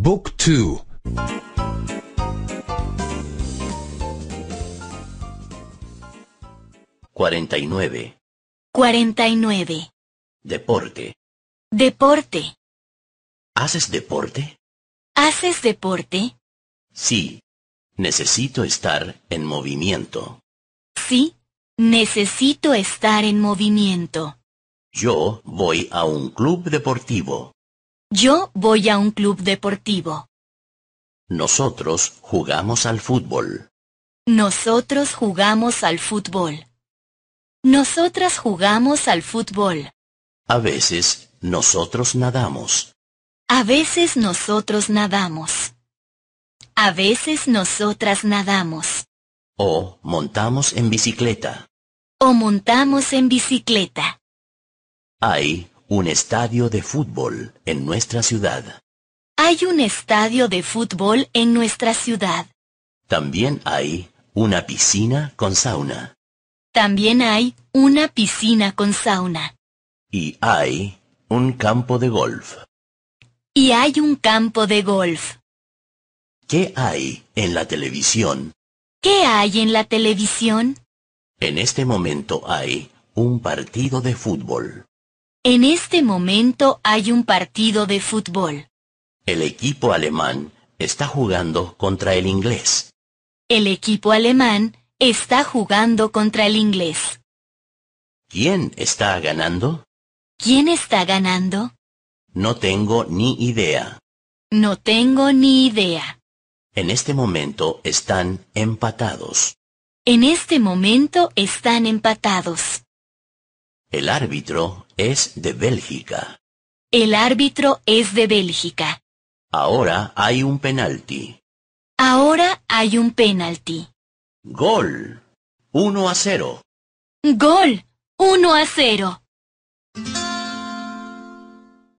Book 2 49 49 Deporte Deporte ¿Haces deporte? ¿Haces deporte? Sí. Necesito estar en movimiento. Sí. Necesito estar en movimiento. Yo voy a un club deportivo. Yo voy a un club deportivo. Nosotros jugamos al fútbol. Nosotros jugamos al fútbol. Nosotras jugamos al fútbol. A veces nosotros nadamos. A veces nosotros nadamos. A veces nosotras nadamos. O montamos en bicicleta. O montamos en bicicleta. Hay un estadio de fútbol en nuestra ciudad. Hay un estadio de fútbol en nuestra ciudad. También hay una piscina con sauna. También hay una piscina con sauna. Y hay un campo de golf. Y hay un campo de golf. ¿Qué hay en la televisión? ¿Qué hay en la televisión? En este momento hay un partido de fútbol. En este momento hay un partido de fútbol. El equipo alemán está jugando contra el inglés. El equipo alemán está jugando contra el inglés. ¿Quién está ganando? ¿Quién está ganando? No tengo ni idea. No tengo ni idea. En este momento están empatados. En este momento están empatados. El árbitro es de Bélgica. El árbitro es de Bélgica. Ahora hay un penalti. Ahora hay un penalti. Gol. 1 a 0. Gol. 1 a 0.